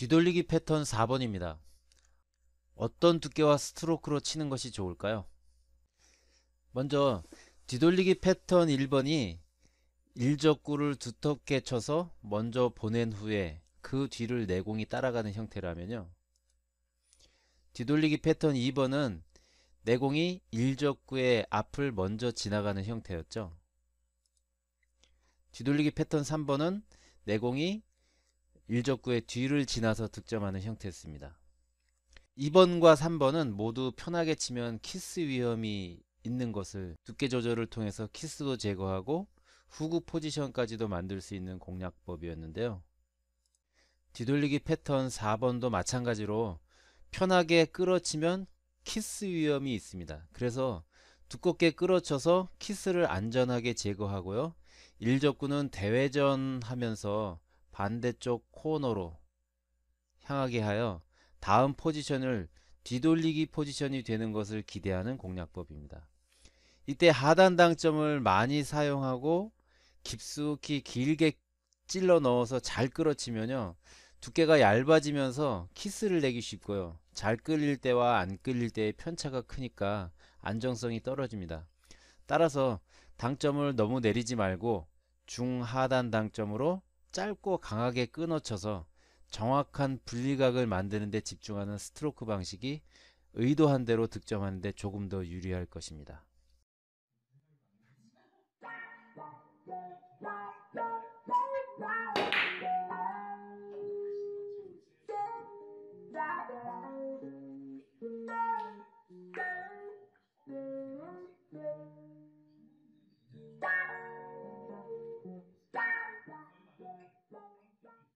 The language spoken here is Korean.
뒤돌리기 패턴 4번입니다. 어떤 두께와 스트로크로 치는 것이 좋을까요? 먼저 뒤돌리기 패턴 1번이 일적구를 두텁게 쳐서 먼저 보낸 후에 그 뒤를 내공이 따라가는 형태라면요. 뒤돌리기 패턴 2번은 내공이 일적구의 앞을 먼저 지나가는 형태였죠. 뒤돌리기 패턴 3번은 내공이 일적구의 뒤를 지나서 득점하는 형태였습니다. 2번과 3번은 모두 편하게 치면 키스 위험이 있는 것을 두께 조절을 통해서 키스도 제거하고 후구 포지션까지도 만들 수 있는 공략법이었는데요. 뒤돌리기 패턴 4번도 마찬가지로 편하게 끌어치면 키스 위험이 있습니다. 그래서 두껍게 끌어쳐서 키스를 안전하게 제거하고요. 일적구는 대회전 하면서 반대쪽 코너로 향하게 하여 다음 포지션을 뒤돌리기 포지션이 되는 것을 기대하는 공략법입니다. 이때 하단 당점을 많이 사용하고 깊숙이 길게 찔러 넣어서 잘 끌어치면요. 두께가 얇아지면서 키스를 내기 쉽고요. 잘 끌릴 때와 안 끌릴 때의 편차가 크니까 안정성이 떨어집니다. 따라서 당점을 너무 내리지 말고 중하단 당점으로 짧고 강하게 끊어쳐서 정확한 분리각을 만드는 데 집중하는 스트로크 방식이 의도한 대로 득점하는 데 조금 더 유리할 것입니다.